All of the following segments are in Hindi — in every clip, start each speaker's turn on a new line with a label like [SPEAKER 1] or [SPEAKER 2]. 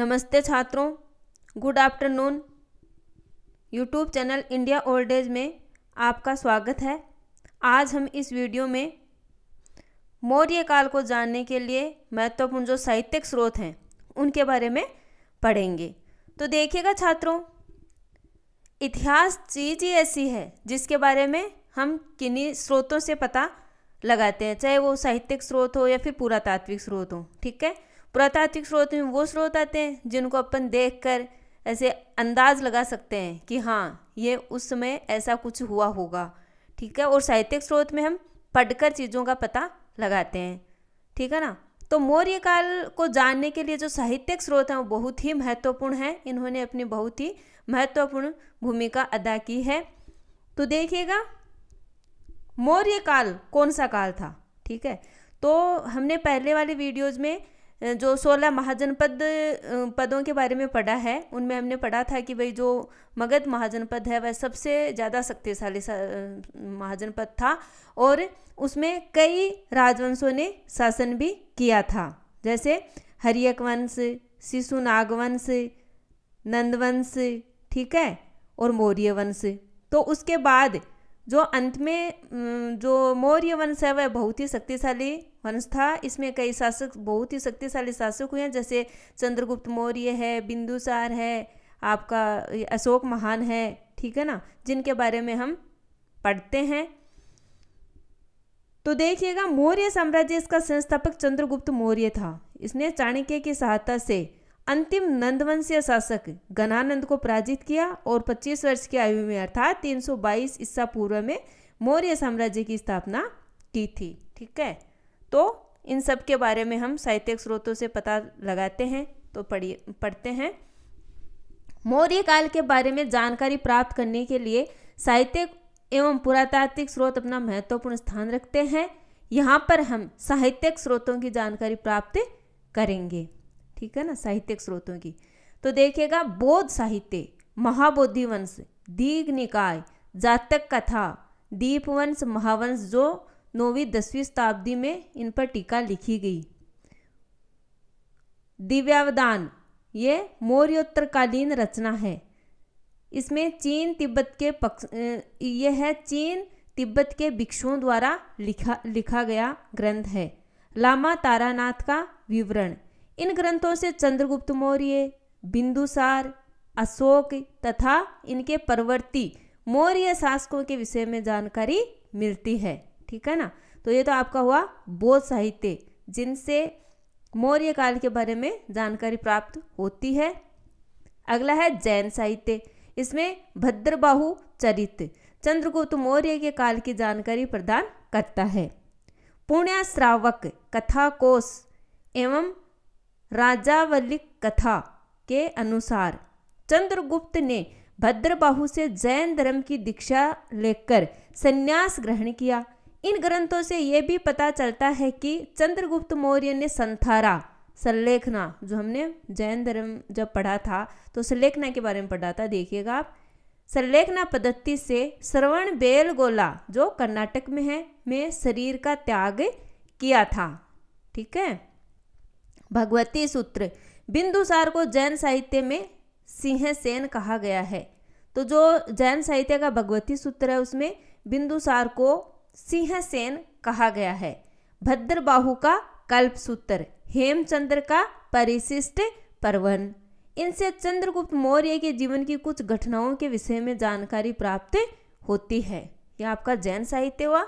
[SPEAKER 1] नमस्ते छात्रों good afternoon YouTube channel India old age में आपका स्वागत है आज हम इस वीडियो में मौर्य काल को जानने के लिए महत्वपूर्ण जो साहित्यिक स्रोत हैं उनके बारे में पढ़ेंगे तो देखिएगा छात्रों इतिहास चीज ही ऐसी है जिसके बारे में हम किन्हीं स्रोतों से पता लगाते हैं चाहे वो साहित्यिक स्रोत हो या फिर पुरातात्विक स्रोत हो ठीक है पुरातात्विक स्रोत में वो स्रोत आते हैं जिनको अपन देख कर ऐसे अंदाज लगा सकते हैं कि हाँ ये उस समय ऐसा कुछ हुआ होगा ठीक है और साहित्यिक स्रोत में हम पढ़कर चीज़ों का पता लगाते हैं ठीक है ना तो मौर्य काल को जानने के लिए जो साहित्यिक स्रोत हैं वो बहुत ही महत्वपूर्ण हैं इन्होंने अपनी बहुत ही महत्वपूर्ण भूमिका अदा की है तो देखिएगा मौर्य काल कौन सा काल था ठीक है तो हमने पहले वाली वीडियोज़ में जो सोलह महाजनपद पदों के बारे में पढ़ा है उनमें हमने पढ़ा था कि भाई जो मगध महाजनपद है वह सबसे ज़्यादा शक्तिशाली महाजनपद था और उसमें कई राजवंशों ने शासन भी किया था जैसे हरियक वंश शिशु नागवंश नंदवंश ठीक है और मौर्य वंश तो उसके बाद जो अंत में जो मौर्य वंश है वह बहुत ही शक्तिशाली वंश था इसमें कई शासक बहुत ही शक्तिशाली शासक हुए हैं जैसे चंद्रगुप्त मौर्य है बिंदुसार है आपका अशोक महान है ठीक है ना जिनके बारे में हम पढ़ते हैं तो देखिएगा मौर्य साम्राज्य इसका संस्थापक चंद्रगुप्त मौर्य था इसने चाणक्य की सहायता से अंतिम नंदवंशीय शासक गणानंद को पराजित किया और 25 वर्ष की आयु में अर्थात 322 ईसा पूर्व में मौर्य साम्राज्य की स्थापना की थी ठीक है तो इन सब के बारे में हम साहित्यिक स्रोतों से पता लगाते हैं तो पढ़िए पढ़ते हैं मौर्य काल के बारे में जानकारी प्राप्त करने के लिए साहित्यिक एवं पुरातात्विक स्रोत अपना महत्वपूर्ण स्थान रखते हैं यहाँ पर हम साहित्यिक स्रोतों की जानकारी प्राप्त करेंगे ठीक है ना साहित्यिक स्रोतों की तो देखिएगा बौद्ध साहित्य महाबोधि वंश दीघ निकाय जातक कथा दीपवंश महावंश जो नौवीं दसवीं शताब्दी में इन पर टीका लिखी गई दिव्यावदान ये मौर्योत्तरकालीन रचना है इसमें चीन तिब्बत के पक्ष यह है चीन तिब्बत के भिक्षुओं द्वारा लिखा लिखा गया ग्रंथ है लामा तारानाथ का विवरण इन ग्रंथों से चंद्रगुप्त मौर्य बिंदुसार अशोक तथा इनके परवर्ती मौर्य शासकों के विषय में जानकारी मिलती है ठीक है ना तो ये तो आपका हुआ बोध साहित्य जिनसे मौर्य काल के बारे में जानकारी प्राप्त होती है अगला है जैन साहित्य इसमें भद्रबाहु चरित्र चंद्रगुप्त मौर्य के काल की जानकारी प्रदान करता है श्रावक कथा कोश एवं राजावलिक कथा के अनुसार चंद्रगुप्त ने भद्रबाहु से जैन धर्म की दीक्षा लेकर संन्यास ग्रहण किया इन ग्रंथों से यह भी पता चलता है कि चंद्रगुप्त मौर्य ने संथारा संलेखना जो हमने जैन धर्म जब पढ़ा था तो संलेखना के बारे में पढ़ा था देखिएगा आप संलेखना पद्धति से श्रवण बेलगोला जो कर्नाटक में है में शरीर का त्याग किया था ठीक है भगवती सूत्र बिंदुसार को जैन साहित्य में सिंह सेन कहा गया है तो जो जैन साहित्य का भगवती सूत्र है उसमें बिंदुसार को सिंहसेन कहा गया है भद्रबाहु का कल्प सूत्र हेमचंद्र का परिशिष्ट परवन इनसे चंद्रगुप्त मौर्य के जीवन की कुछ घटनाओं के विषय में जानकारी प्राप्त होती है यह आपका जैन साहित्य हुआ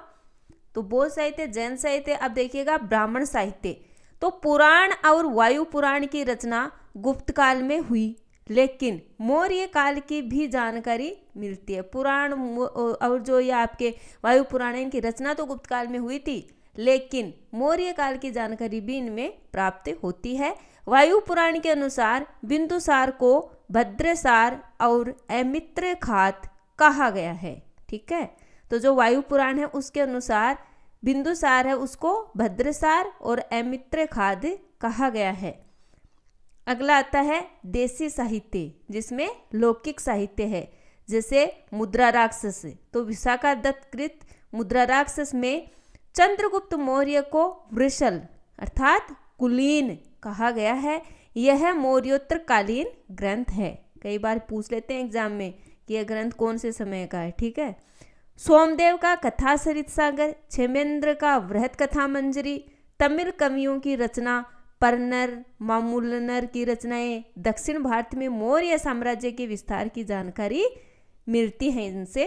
[SPEAKER 1] तो बोध साहित्य जैन साहित्य अब देखिएगा ब्राह्मण साहित्य तो पुराण और वायु पुराण की रचना गुप्त काल में हुई लेकिन मौर्य काल की भी जानकारी मिलती है पुराण और जो ये आपके वायु पुराण इनकी रचना तो गुप्त काल में हुई थी लेकिन मौर्य काल की जानकारी भी इनमें प्राप्त होती है वायु पुराण के अनुसार बिंदुसार को भद्रसार और अमित्र खात कहा गया है ठीक है तो जो वायु पुराण है उसके अनुसार बिंदुसार है उसको भद्रसार और अमित्र खाद कहा गया है अगला आता है देसी साहित्य जिसमें लौकिक साहित्य है जैसे मुद्रा राक्षस तो विशाखा दत्तकृत मुद्रा राक्षस में चंद्रगुप्त मौर्य को वृषल अर्थात कुलीन कहा गया है यह मौर्योत्तरकालीन ग्रंथ है कई बार पूछ लेते हैं एग्जाम में कि यह ग्रंथ कौन से समय का है ठीक है सोमदेव का कथा सरित सागर छेमेंद्र का वृहत कथा मंजरी तमिल कवियों की रचना परनर मामूलनर की रचनाएं दक्षिण भारत में मौर्य साम्राज्य के विस्तार की जानकारी मिलती है इनसे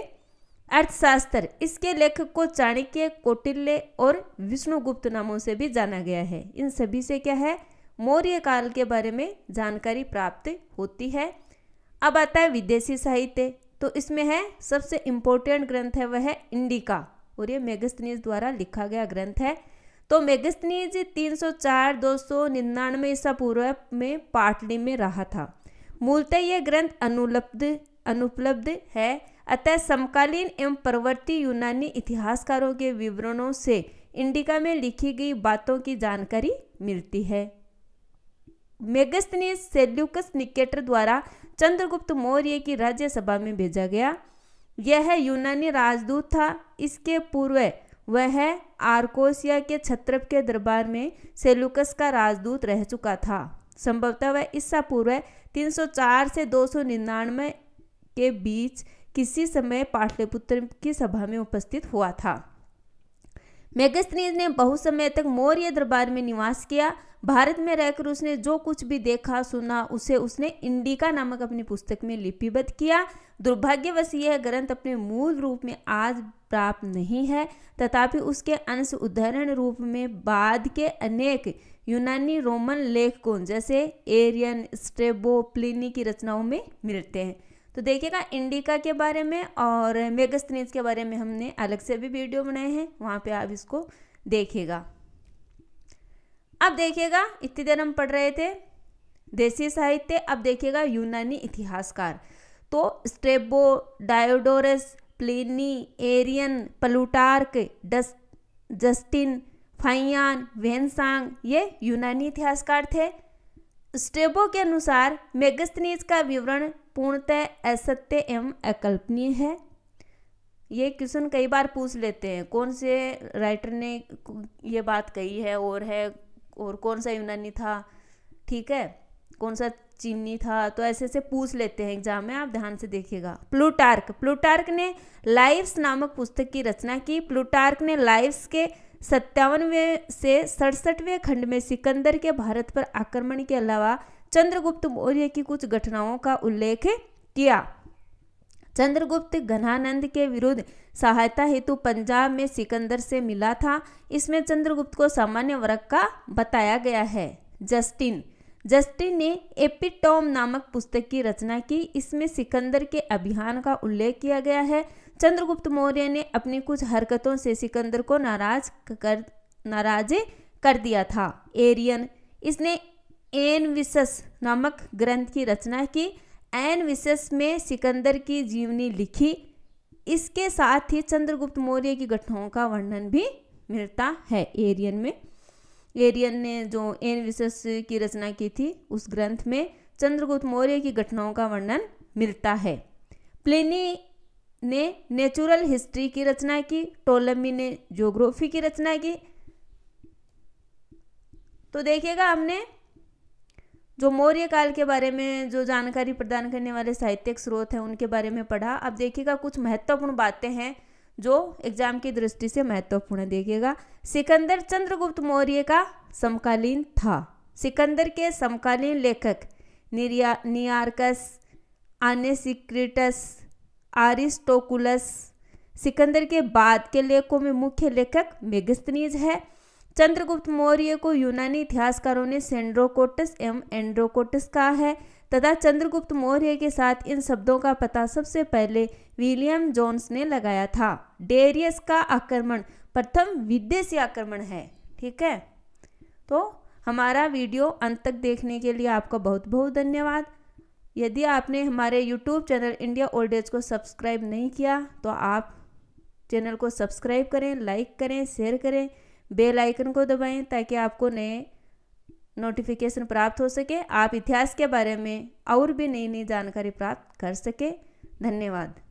[SPEAKER 1] अर्थशास्त्र इसके लेखक को चाणक्य कौटिल्य और विष्णुगुप्त नामों से भी जाना गया है इन सभी से क्या है मौर्य काल के बारे में जानकारी प्राप्त होती है अब आता है विदेशी साहित्य तो इसमें है सबसे इम्पोर्टेंट ग्रंथ है वह है इंडिका और ये मेगस्थनीज द्वारा लिखा गया ग्रंथ है तो मेगस्थनीज 304 299 ईसा पूर्व में पाटली में रहा था मूलतः यह ग्रंथ अनुलब्ध अनुपलब्ध है अतः समकालीन एवं परवर्ती यूनानी इतिहासकारों के विवरणों से इंडिका में लिखी गई बातों की जानकारी मिलती है मेगस्थनीज सेल्यूकस निकेटर द्वारा चंद्रगुप्त मौर्य की राज्यसभा में भेजा गया यह यूनानी राजदूत था इसके पूर्व वह आर्कोसिया के छत्रप के दरबार में सेलुकस का राजदूत रह चुका था संभवतः वह ईसा पूर्व 304 से 299 के बीच किसी समय पाटलिपुत्र की सभा में उपस्थित हुआ था मेगस्थनीज ने बहुत समय तक मौर्य दरबार में निवास किया भारत में रहकर उसने जो कुछ भी देखा सुना उसे उसने इंडिका नामक अपनी पुस्तक में लिपिबद्ध किया दुर्भाग्यवश यह ग्रंथ अपने मूल रूप में आज प्राप्त नहीं है तथापि उसके अंश उदाहरण रूप में बाद के अनेक यूनानी रोमन लेखकों जैसे एरियन स्ट्रेबो प्लिनी की रचनाओं में मिलते हैं तो देखिएगा इंडिका के बारे में और मेगस्तनीज के बारे में हमने अलग से भी वीडियो बनाए हैं वहाँ पे आप इसको देखिएगा अब देखिएगा इतनी देर हम पढ़ रहे थे देसी साहित्य अब देखिएगा यूनानी इतिहासकार तो Strabo Diodorus Pliny Arrian Plutarch डस जस्टिन फाइयान वेनसांग ये यूनानी इतिहासकार थे स्टेबो के अनुसार मेगस्तनीज का विवरण पूर्णतः असत्य एवं अकल्पनीय है ये क्वेश्चन कई बार पूछ लेते हैं कौन से राइटर ने ये बात कही है और है और कौन सा यूनानी था ठीक है कौन सा चीनी था तो ऐसे ऐसे पूछ लेते हैं एग्जाम में आप ध्यान से देखिएगा प्लूटार्क प्लूटार्क ने लाइव्स नामक पुस्तक की रचना की प्लूटार्क ने लाइव्स के सत्तावनवे से सड़सठवें खंड में सिकंदर के भारत पर आक्रमण के अलावा चंद्रगुप्त मौर्य की कुछ घटनाओं का उल्लेख किया चंद्रगुप्त घनानंद के विरुद्ध सहायता हेतु पंजाब में सिकंदर से मिला था इसमें चंद्रगुप्त को सामान्य वर्ग का बताया गया है जस्टिन जस्टिन ने एपिटोम नामक पुस्तक की रचना की इसमें सिकंदर के अभियान का उल्लेख किया गया है चंद्रगुप्त मौर्य ने अपनी कुछ हरकतों से सिकंदर को नाराज कर नाराज कर दिया था एरियन इसने एन विशस नामक ग्रंथ की रचना की एन विशस में सिकंदर की जीवनी लिखी इसके साथ ही चंद्रगुप्त मौर्य की घटनाओं का वर्णन भी मिलता है एरियन में एरियन ने जो एन विशस की रचना की थी उस ग्रंथ में चंद्रगुप्त मौर्य की घटनाओं का वर्णन मिलता है प्लेनी ने नेचुरल हिस्ट्री की रचना की टोलमी ने ज्योग्राफी की रचना की तो देखिएगा हमने जो मौर्य काल के बारे में जो जानकारी प्रदान करने वाले साहित्यिक स्रोत हैं उनके बारे में पढ़ा अब देखिएगा कुछ महत्वपूर्ण बातें हैं जो एग्जाम की दृष्टि से महत्वपूर्ण देखिएगा सिकंदर चंद्रगुप्त मौर्य का समकालीन था सिकंदर के समकालीन लेखक निरिया नियार्कस आनेसिक्रिटस आरिस्टोकुलस सिकंदर के बाद के लेखों में मुख्य लेखक मेगस्तनीज है चंद्रगुप्त मौर्य को यूनानी इतिहासकारों ने सेंड्रोकोटस एवं एंड्रोकोटस कहा है तथा चंद्रगुप्त मौर्य के साथ इन शब्दों का पता सबसे पहले विलियम जोन्स ने लगाया था डेरियस का आक्रमण प्रथम विदेशी आक्रमण है ठीक है तो हमारा वीडियो अंत तक देखने के लिए आपका बहुत बहुत धन्यवाद यदि आपने हमारे YouTube channel India old age को सब्सक्राइब नहीं किया तो आप चैनल को सब्सक्राइब करें लाइक करें शेयर करें बेल आइकन को दबाएं ताकि आपको नए नोटिफिकेशन प्राप्त हो सके आप इतिहास के बारे में और भी नई नई जानकारी प्राप्त कर सके धन्यवाद